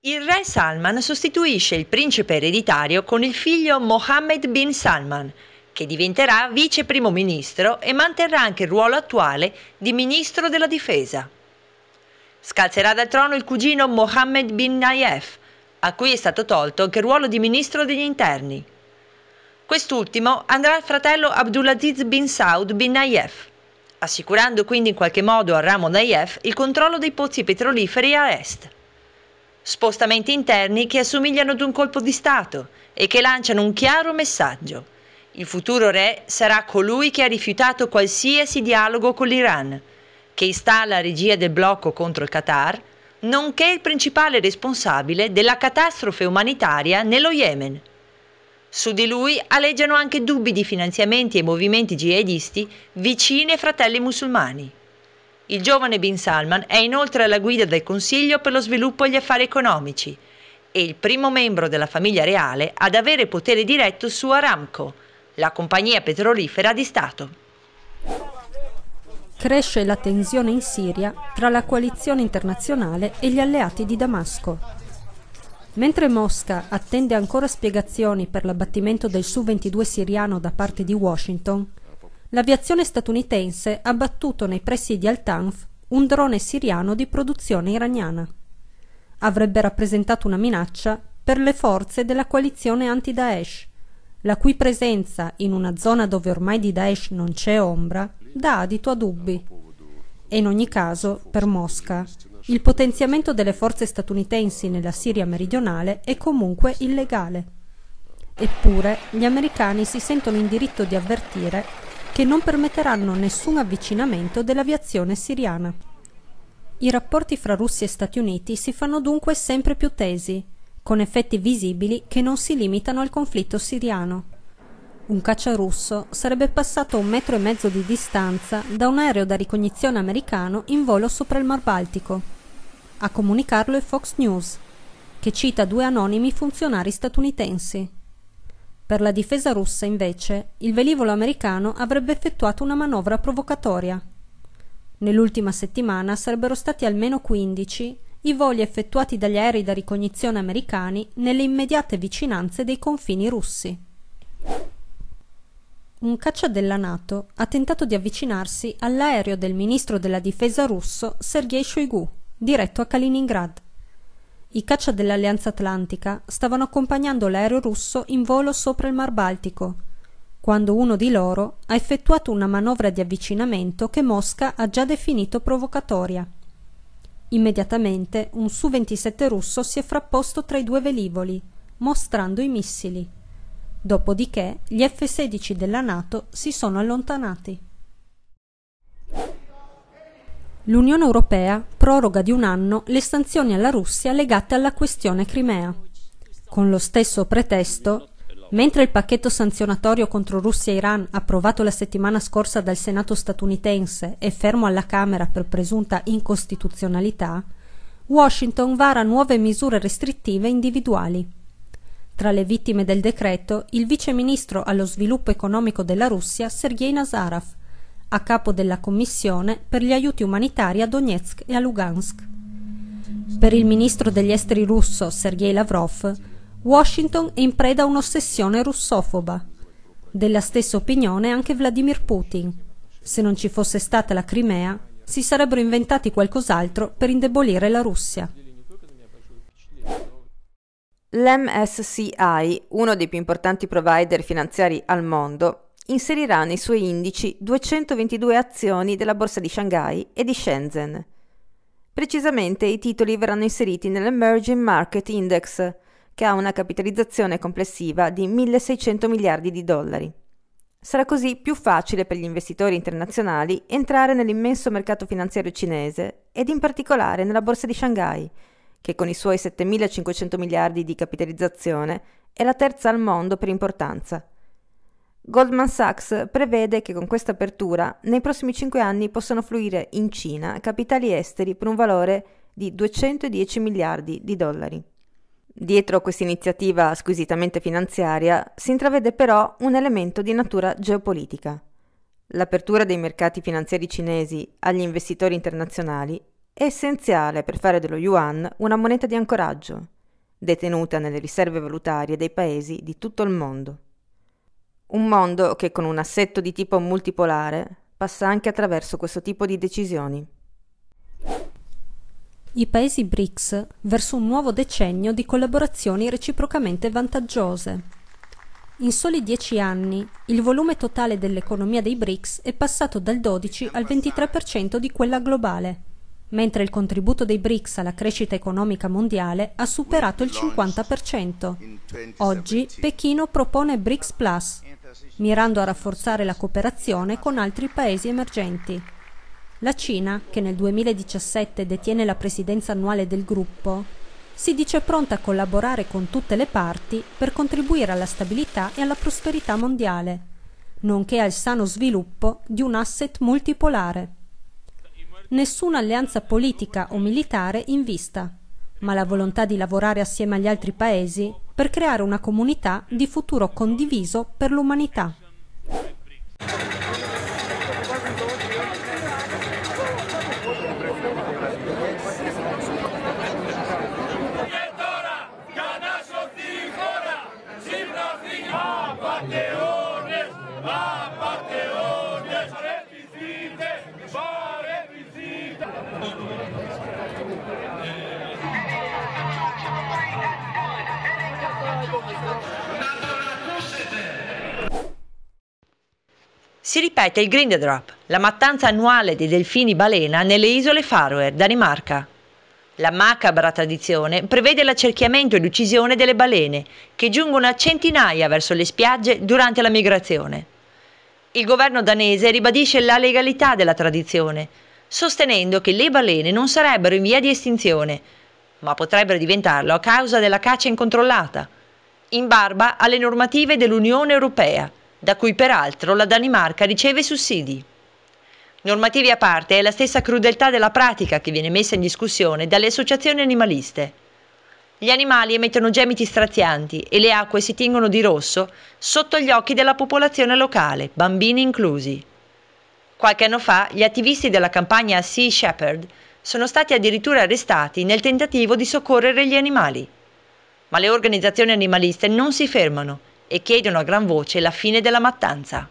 Il re Salman sostituisce il principe ereditario con il figlio Mohammed bin Salman, che diventerà vice primo ministro e manterrà anche il ruolo attuale di ministro della difesa. Scalzerà dal trono il cugino Mohammed bin Nayef, a cui è stato tolto anche il ruolo di ministro degli interni. Quest'ultimo andrà al fratello Abdulaziz bin Saud bin Nayef assicurando quindi in qualche modo al ramo Naif il controllo dei pozzi petroliferi a est. Spostamenti interni che assomigliano ad un colpo di Stato e che lanciano un chiaro messaggio. Il futuro re sarà colui che ha rifiutato qualsiasi dialogo con l'Iran, che installa regia del blocco contro il Qatar, nonché il principale responsabile della catastrofe umanitaria nello Yemen. Su di lui aleggiano anche dubbi di finanziamenti e movimenti jihadisti vicini ai fratelli musulmani. Il giovane Bin Salman è inoltre alla guida del Consiglio per lo sviluppo e gli affari economici e il primo membro della famiglia reale ad avere potere diretto su Aramco, la compagnia petrolifera di Stato. Cresce la tensione in Siria tra la coalizione internazionale e gli alleati di Damasco. Mentre Mosca attende ancora spiegazioni per l'abbattimento del Su-22 siriano da parte di Washington, l'aviazione statunitense ha battuto nei pressi di Al-Tanf un drone siriano di produzione iraniana. Avrebbe rappresentato una minaccia per le forze della coalizione anti-Daesh, la cui presenza in una zona dove ormai di Daesh non c'è ombra dà adito a dubbi. E in ogni caso, per Mosca, il potenziamento delle forze statunitensi nella Siria meridionale è comunque illegale. Eppure gli americani si sentono in diritto di avvertire che non permetteranno nessun avvicinamento dell'aviazione siriana. I rapporti fra Russia e Stati Uniti si fanno dunque sempre più tesi, con effetti visibili che non si limitano al conflitto siriano. Un caccia russo sarebbe passato a un metro e mezzo di distanza da un aereo da ricognizione americano in volo sopra il Mar Baltico. A comunicarlo è Fox News, che cita due anonimi funzionari statunitensi. Per la difesa russa, invece, il velivolo americano avrebbe effettuato una manovra provocatoria. Nell'ultima settimana sarebbero stati almeno 15 i voli effettuati dagli aerei da ricognizione americani nelle immediate vicinanze dei confini russi. Un caccia della NATO ha tentato di avvicinarsi all'aereo del ministro della difesa russo Sergei Shoigu diretto a Kaliningrad. I caccia dell'Alleanza Atlantica stavano accompagnando l'aereo russo in volo sopra il Mar Baltico, quando uno di loro ha effettuato una manovra di avvicinamento che Mosca ha già definito provocatoria. Immediatamente un Su-27 russo si è frapposto tra i due velivoli, mostrando i missili. Dopodiché gli F-16 della NATO si sono allontanati. L'Unione Europea proroga di un anno le sanzioni alla Russia legate alla questione Crimea. Con lo stesso pretesto, mentre il pacchetto sanzionatorio contro Russia e Iran approvato la settimana scorsa dal Senato statunitense è fermo alla Camera per presunta incostituzionalità, Washington vara nuove misure restrittive individuali. Tra le vittime del decreto, il vice ministro allo sviluppo economico della Russia, Sergei Nazarov, a capo della Commissione per gli aiuti umanitari a Donetsk e a Lugansk. Per il ministro degli esteri russo Sergei Lavrov, Washington è in preda a un'ossessione russofoba. Della stessa opinione anche Vladimir Putin. Se non ci fosse stata la Crimea, si sarebbero inventati qualcos'altro per indebolire la Russia. L'MSCI, uno dei più importanti provider finanziari al mondo, inserirà nei suoi indici 222 azioni della borsa di Shanghai e di Shenzhen. Precisamente i titoli verranno inseriti nell'Emerging Market Index, che ha una capitalizzazione complessiva di 1.600 miliardi di dollari. Sarà così più facile per gli investitori internazionali entrare nell'immenso mercato finanziario cinese ed in particolare nella borsa di Shanghai, che con i suoi 7.500 miliardi di capitalizzazione è la terza al mondo per importanza. Goldman Sachs prevede che con questa apertura nei prossimi 5 anni possano fluire in Cina capitali esteri per un valore di 210 miliardi di dollari. Dietro questa iniziativa squisitamente finanziaria si intravede però un elemento di natura geopolitica. L'apertura dei mercati finanziari cinesi agli investitori internazionali è essenziale per fare dello yuan una moneta di ancoraggio, detenuta nelle riserve valutarie dei paesi di tutto il mondo. Un mondo che con un assetto di tipo multipolare passa anche attraverso questo tipo di decisioni. I paesi BRICS verso un nuovo decennio di collaborazioni reciprocamente vantaggiose. In soli dieci anni il volume totale dell'economia dei BRICS è passato dal 12 al 23% di quella globale, mentre il contributo dei BRICS alla crescita economica mondiale ha superato il 50%. Oggi Pechino propone BRICS Plus, mirando a rafforzare la cooperazione con altri paesi emergenti. La Cina, che nel 2017 detiene la presidenza annuale del gruppo, si dice pronta a collaborare con tutte le parti per contribuire alla stabilità e alla prosperità mondiale, nonché al sano sviluppo di un asset multipolare. Nessuna alleanza politica o militare in vista, ma la volontà di lavorare assieme agli altri paesi per creare una comunità di futuro condiviso per l'umanità. si ripete il Grindedrap, la mattanza annuale dei delfini balena nelle isole Faroe, Danimarca. La macabra tradizione prevede l'accerchiamento ed uccisione delle balene, che giungono a centinaia verso le spiagge durante la migrazione. Il governo danese ribadisce la legalità della tradizione, sostenendo che le balene non sarebbero in via di estinzione, ma potrebbero diventarlo a causa della caccia incontrollata, in barba alle normative dell'Unione Europea da cui peraltro la Danimarca riceve sussidi. Normativi a parte è la stessa crudeltà della pratica che viene messa in discussione dalle associazioni animaliste. Gli animali emettono gemiti strazianti e le acque si tingono di rosso sotto gli occhi della popolazione locale, bambini inclusi. Qualche anno fa gli attivisti della campagna Sea Shepherd sono stati addirittura arrestati nel tentativo di soccorrere gli animali. Ma le organizzazioni animaliste non si fermano e chiedono a gran voce la fine della mattanza.